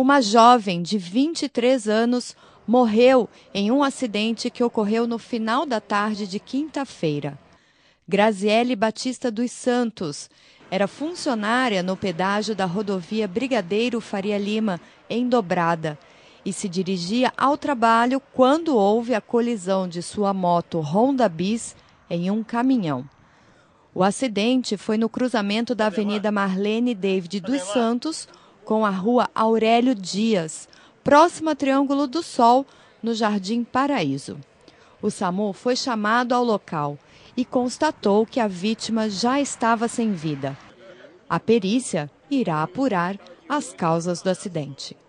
uma jovem de 23 anos morreu em um acidente que ocorreu no final da tarde de quinta-feira. Graziele Batista dos Santos era funcionária no pedágio da rodovia Brigadeiro Faria Lima, em Dobrada, e se dirigia ao trabalho quando houve a colisão de sua moto Honda Bis em um caminhão. O acidente foi no cruzamento da tá Avenida Marlene David tá dos Santos com a rua Aurélio Dias, próximo a Triângulo do Sol, no Jardim Paraíso. O SAMU foi chamado ao local e constatou que a vítima já estava sem vida. A perícia irá apurar as causas do acidente.